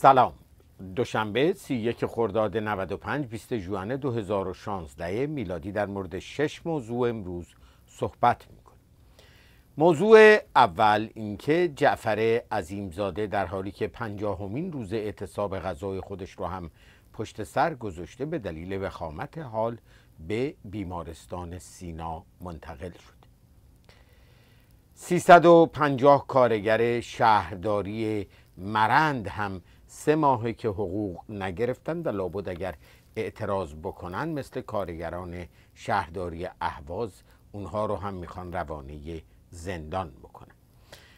سلام دوشنبه 31 خرداد 95 20 ژوئن 2016 میلادی در مورد شش موضوع امروز صحبت میکنیم موضوع اول اینکه جعفر عظیمزاده در حالی که پنجاهمین روز اعتصاب غذای خودش رو هم پشت سر گذاشته به دلیل وخامت حال به بیمارستان سینا منتقل شد 350 کارگر شهرداری مرند هم سه ماهه که حقوق نگرفتند و لابد اگر اعتراض بکنن مثل کارگران شهرداری اهواز اونها رو هم میخوان روانه زندان بکنن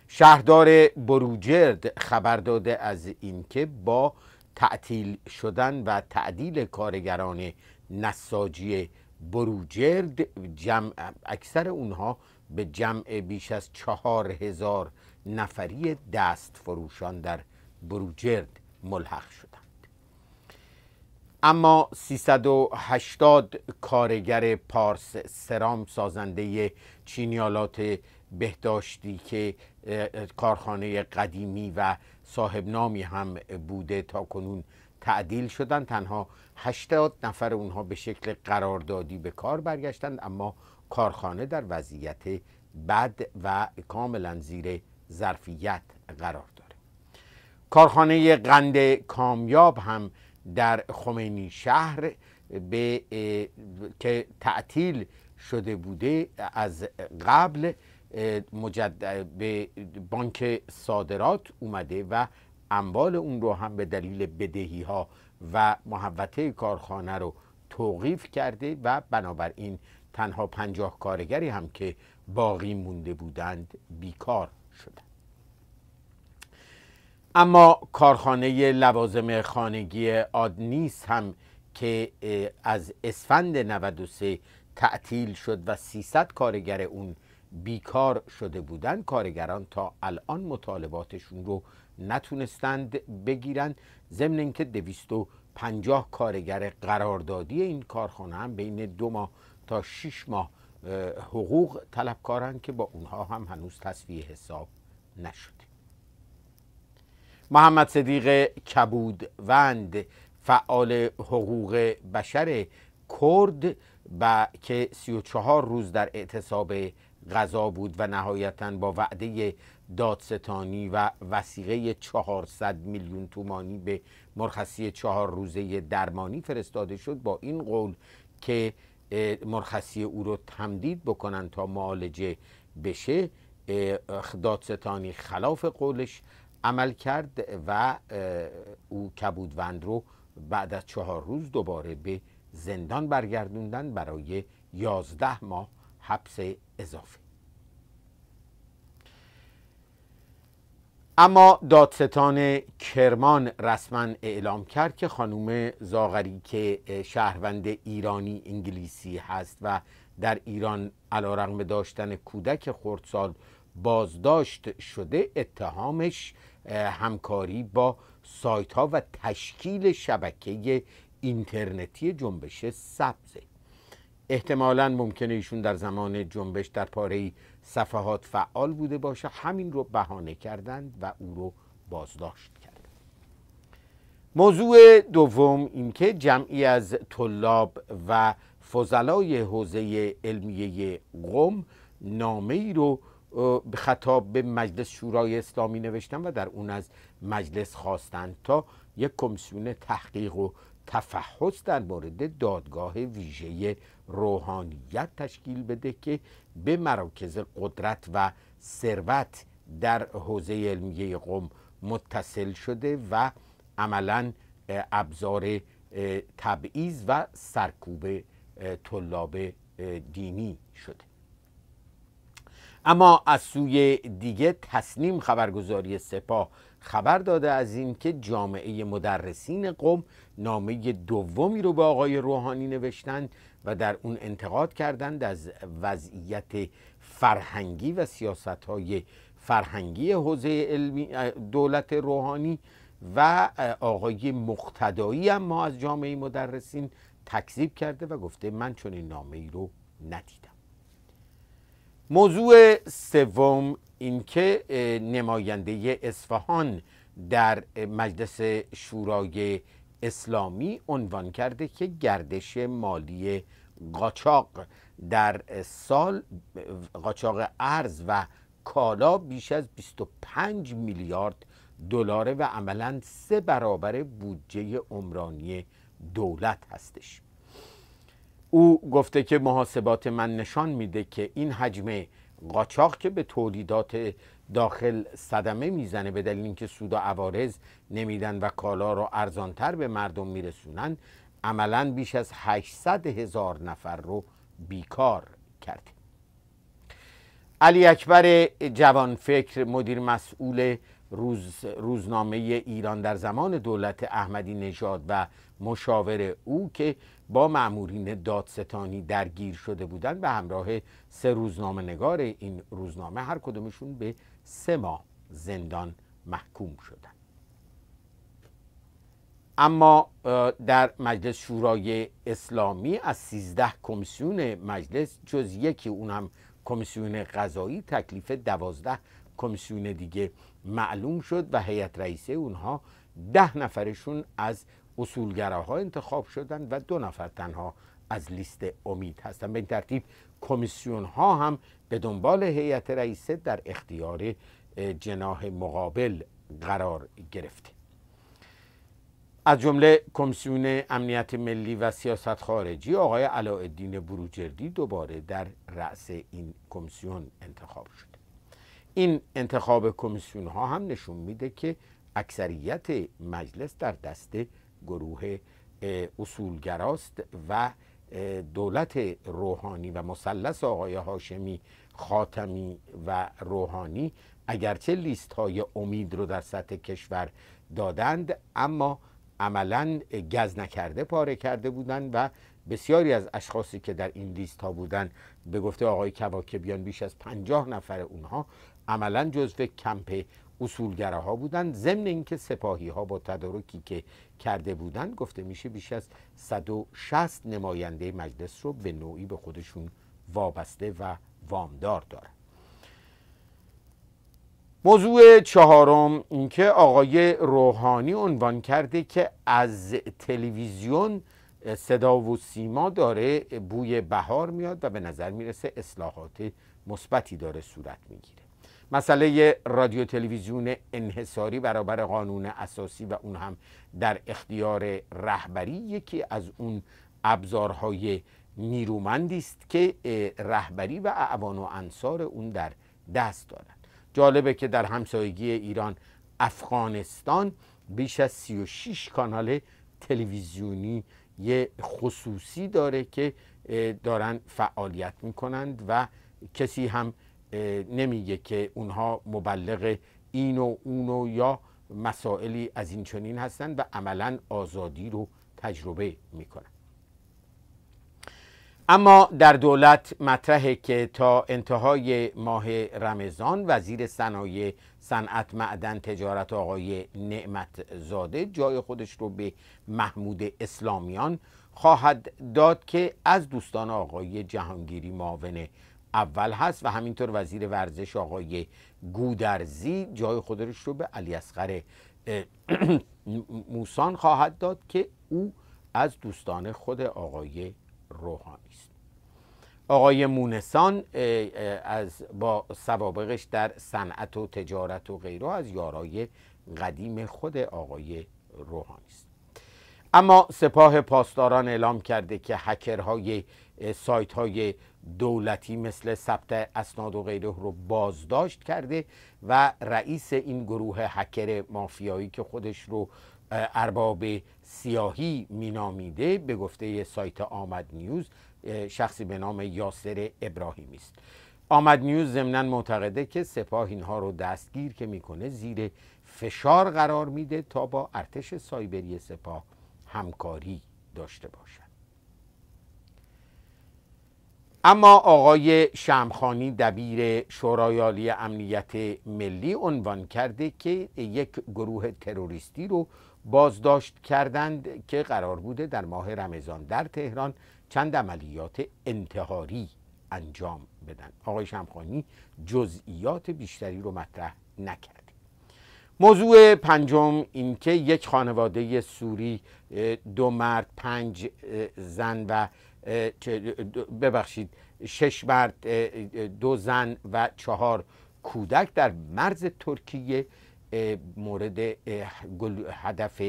شهردار بروجرد خبر داده از اینکه با تعطیل شدن و تعدیل کارگران نساجی بروجرد جمع اکثر اونها به جمع بیش از چهار هزار نفری دست فروشان در بروجرد ملحق شدند اما 380 کارگر پارس سرام سازنده چینیالات بهداشتی که کارخانه قدیمی و صاحب نامی هم بوده تا کنون تعدیل شدند. تنها 80 نفر اونها به شکل قراردادی به کار برگشتند اما کارخانه در وضعیت بد و کاملا زیر ظرفیت قرار داد کارخانه قند کامیاب هم در خمینی شهر به که تعطیل شده بوده از قبل مجدد به بانک صادرات اومده و انبال اون رو هم به دلیل بدهی ها و محوته کارخانه رو توقیف کرده و بنابراین تنها پنجاه کارگری هم که باقی مونده بودند بیکار شدند اما کارخانه لوازم خانگی آدنیس هم که از اسفند 93 تعطیل شد و 300 کارگر اون بیکار شده بودند کارگران تا الان مطالباتشون رو نتونستند بگیرند ضمن اینکه 250 کارگر قراردادی این کارخانه هم بین دو ماه تا 6 ماه حقوق طلبکارند که با اونها هم هنوز تصویه حساب نشد محمد صدیق کبودوند فعال حقوق بشر کرد با که 34 روز در اعتصاب غذا بود و نهایتا با وعده دادستانی و وسیقه 400 میلیون تومانی به مرخصی چهار روزه درمانی فرستاده شد با این قول که مرخصی او رو تمدید بکنن تا معالجه بشه دادستانی خلاف قولش عمل کرد و او کبودوند رو بعد از چهار روز دوباره به زندان برگردوندن برای یازده ماه حبس اضافه اما دادستان کرمان رسما اعلام کرد که خانوم زاغری که شهروند ایرانی انگلیسی هست و در ایران علا داشتن کودک خردسال بازداشت شده اتهامش همکاری با سایت ها و تشکیل شبکه اینترنتی جنبش سبزه احتمالا ممکنه ایشون در زمان جنبش در پاره صفحات فعال بوده باشه همین رو بهانه کردند و او رو بازداشت کردن موضوع دوم اینکه جمعی از طلاب و فضلای حوزه علمیه قم نامه ای رو به خطاب به مجلس شورای اسلامی نوشتن و در اون از مجلس خواستند تا یک کمیسیون تحقیق و تفحص در مورد دادگاه ویژه روحانیت تشکیل بده که به مراکز قدرت و ثروت در حوزه علمیه قوم متصل شده و عملا ابزار تبعیض و سرکوب طلاب دینی شده اما از سوی دیگه تسنیم خبرگزاری سپاه خبر داده از اینکه جامعه مدرسین قوم نامه دومی رو به آقای روحانی نوشتند و در اون انتقاد کردند از وضعیت فرهنگی و سیاست های فرهنگی حوزه علمی دولت روحانی و آقای مقتدایی ما از جامعه مدرسین تکذیب کرده و گفته من چون این نامه ای رو ندیدم موضوع سوم اینکه نماینده اصفهان در مجلس شورای اسلامی عنوان کرده که گردش مالی قاچاق در سال قاچاق ارز و کالا بیش از 25 میلیارد دلاره و عملا سه برابر بودجه عمرانی دولت هستش او گفته که محاسبات من نشان میده که این حجم قاچاق که به تولیدات داخل صدمه میزنه به دلیل اینکه سود و عوارض نمیدن و کالا رو ارزانتر به مردم میرسونن عملا بیش از 800 هزار نفر رو بیکار کرده علی اکبر جوانفکر مدیر مسئول روزنامه ایران در زمان دولت احمدی نژاد و مشاور او که با معمورین دادستانی درگیر شده بودند به همراه سه روزنامه نگار این روزنامه هر کدومشون به سه ماه زندان محکوم شدند اما در مجلس شورای اسلامی از 13 کمیسیون مجلس جز یکی اونم کمیسیون قضایی تکلیف 12 کمیسیون دیگه معلوم شد و هیئت رئیسه اونها ده نفرشون از اصولگراها انتخاب شدند و دو نفر تنها از لیست امید هستند به این ترتیب کمیسیون ها هم به دنبال هیئت رئیسه در اختیار جناح مقابل قرار گرفته از جمله کمیسیون امنیت ملی و سیاست خارجی آقای علاءالدین بروجردی دوباره در رأس این کمیسیون انتخاب شد. این انتخاب کمیسیون ها هم نشون میده که اکثریت مجلس در دست گروه اصولگراست و دولت روحانی و مثلث آقای هاشمی خاتمی و روحانی اگرچه لیست های امید رو در سطح کشور دادند اما عملا گز نکرده پاره کرده بودند و بسیاری از اشخاصی که در این لیست ها بودند به گفته آقای کواکبیان بیش از پنجاه نفر اونها عملا جزو کمپ اصولگره ها بودن ضمن اینکه سپاهی ها با تدارکی که کرده بودند گفته میشه بیش از 160 نماینده مجلس رو به نوعی به خودشون وابسته و وامدار دارن موضوع چهارم اینکه آقای روحانی عنوان کرده که از تلویزیون صدا و سیما داره بوی بهار میاد و به نظر میرسه اصلاحات مثبتی داره صورت میگیره مسئله رادیو تلویزیون انحصاری برابر قانون اساسی و اون هم در اختیار رهبری یکی از اون ابزارهای نیرومندی است که رهبری و اعوان و انصار اون در دست دارند جالبه که در همسایگی ایران افغانستان بیش از 36 کانال تلویزیونی یه خصوصی داره که دارن فعالیت میکنند و کسی هم نمیگه که اونها مبلغ این و اون و یا مسائلی از این چنین هستند و عملا آزادی رو تجربه میکنن اما در دولت مطرحه که تا انتهای ماه رمضان وزیر صنایع صنعت معدن تجارت آقای نعمت زاده جای خودش رو به محمود اسلامیان خواهد داد که از دوستان آقای جهانگیری معاون اول هست و همینطور وزیر ورزش آقای گودرزی جای خودش رو به علی اصغر موسان خواهد داد که او از دوستان خود آقای روحانی است آقای مونسان از با سوابقش در صنعت و تجارت و غیره از یارای قدیم خود آقای روحانی است اما سپاه پاسداران اعلام کرده که هکرهای سایت های دولتی مثل ثبت اسناد و غیره رو بازداشت کرده و رئیس این گروه حکر مافیایی که خودش رو ارباب سیاهی مینامیده به گفته سایت آمد نیوز شخصی به نام یاسر ابراهیمی است آمد نیوز ضمنا معتقده که سپاه اینها رو دستگیر که میکنه زیر فشار قرار میده تا با ارتش سایبری سپاه همکاری داشته باشد اما آقای شمخانی دبیر شورای عالی امنیت ملی عنوان کرده که یک گروه تروریستی رو بازداشت کردند که قرار بوده در ماه رمضان در تهران چند عملیات انتحاری انجام بدن آقای شمخانی جزئیات بیشتری رو مطرح نکرد موضوع پنجم اینکه یک خانواده سوری دو مرد پنج زن و ببخشید شش مرد دو زن و چهار کودک در مرز ترکیه مورد هدف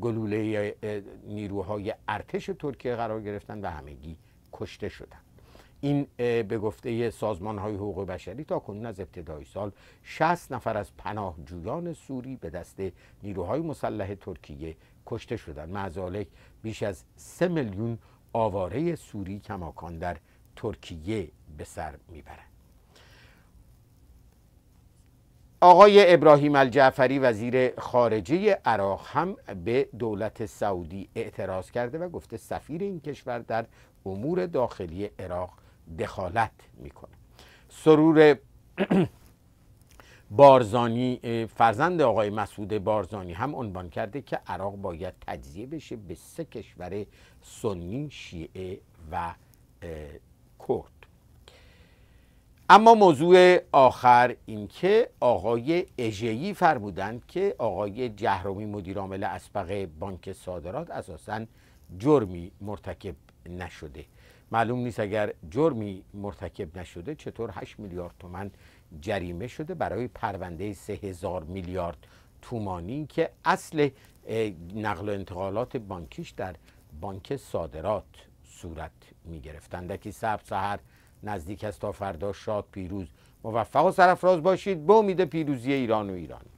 گلوله نیروهای ارتش ترکیه قرار گرفتن و همگی کشته شدند این به گفته سازمان های حقوق بشری تا کنون از ابتدای سال 60 نفر از پناهجویان سوری به دست نیروهای مسلح ترکیه کشته شدند مزالک بیش از 3 میلیون آواره سوری کماکان در ترکیه به سر میبرند آقای ابراهیم الجعفری وزیر خارجه عراق هم به دولت سعودی اعتراض کرده و گفته سفیر این کشور در امور داخلی عراق دخالت میکنه سرور بارزانی فرزند آقای مسعود بارزانی هم عنوان کرده که عراق باید تجزیه بشه به سه کشور سنی شیعه و کرد اما موضوع آخر اینکه آقای اژه‌ای فرمودند که آقای جهرومی مدیر عامل اسبق بانک صادرات اساسا جرمی مرتکب نشده معلوم نیست اگر جرمی مرتکب نشده چطور 8 میلیارد تومن جریمه شده برای پرونده 3000 میلیارد تومانی که اصل نقل و انتقالات بانکیش در بانک صادرات صورت می گرفتند که سب سهر نزدیک است تا فردا شاد پیروز موفق و سرفراز باشید به امید پیروزی ایران و ایران